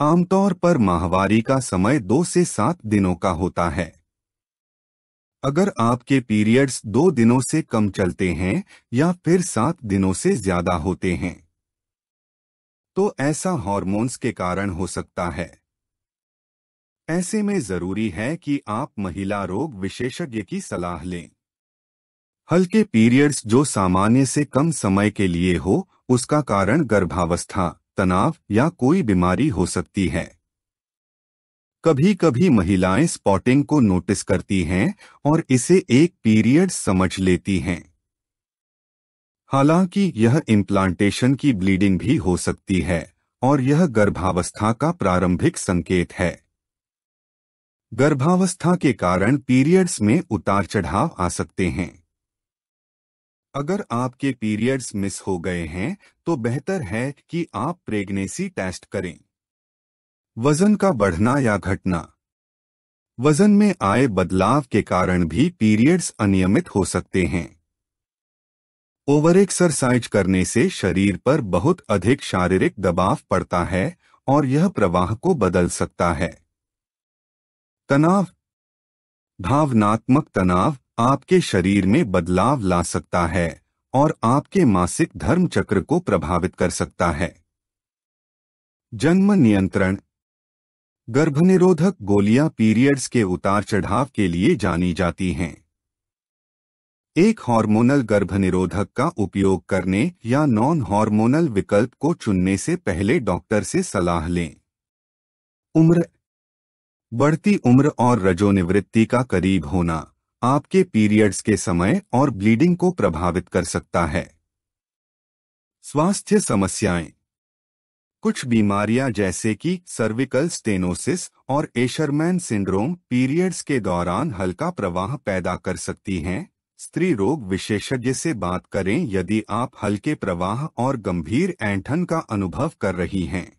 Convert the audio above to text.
आमतौर पर माहवारी का समय दो से सात दिनों का होता है अगर आपके पीरियड्स दो दिनों से कम चलते हैं या फिर सात दिनों से ज्यादा होते हैं तो ऐसा हॉर्मोन्स के कारण हो सकता है ऐसे में जरूरी है कि आप महिला रोग विशेषज्ञ की सलाह लें हल्के पीरियड्स जो सामान्य से कम समय के लिए हो उसका कारण गर्भावस्था तनाव या कोई बीमारी हो सकती है कभी कभी महिलाएं स्पॉटिंग को नोटिस करती हैं और इसे एक पीरियड समझ लेती हैं हालांकि यह इम्प्लांटेशन की ब्लीडिंग भी हो सकती है और यह गर्भावस्था का प्रारंभिक संकेत है गर्भावस्था के कारण पीरियड्स में उतार चढ़ाव आ सकते हैं अगर आपके पीरियड्स मिस हो गए हैं तो बेहतर है कि आप प्रेगनेंसी टेस्ट करें वजन का बढ़ना या घटना वजन में आए बदलाव के कारण भी पीरियड्स अनियमित हो सकते हैं ओवर एक्सरसाइज करने से शरीर पर बहुत अधिक शारीरिक दबाव पड़ता है और यह प्रवाह को बदल सकता है तनाव भावनात्मक तनाव आपके शरीर में बदलाव ला सकता है और आपके मासिक धर्म चक्र को प्रभावित कर सकता है जन्म नियंत्रण गर्भनिरोधक गोलियां पीरियड्स के उतार चढ़ाव के लिए जानी जाती हैं एक हार्मोनल गर्भनिरोधक का उपयोग करने या नॉन हार्मोनल विकल्प को चुनने से पहले डॉक्टर से सलाह लें उम्र बढ़ती उम्र और रजोनिवृत्ति का करीब होना आपके पीरियड्स के समय और ब्लीडिंग को प्रभावित कर सकता है स्वास्थ्य समस्याएं कुछ बीमारियां जैसे कि सर्विकल स्टेनोसिस और एशरमैन सिंड्रोम पीरियड्स के दौरान हल्का प्रवाह पैदा कर सकती हैं स्त्री रोग विशेषज्ञ से बात करें यदि आप हल्के प्रवाह और गंभीर ऐंठन का अनुभव कर रही हैं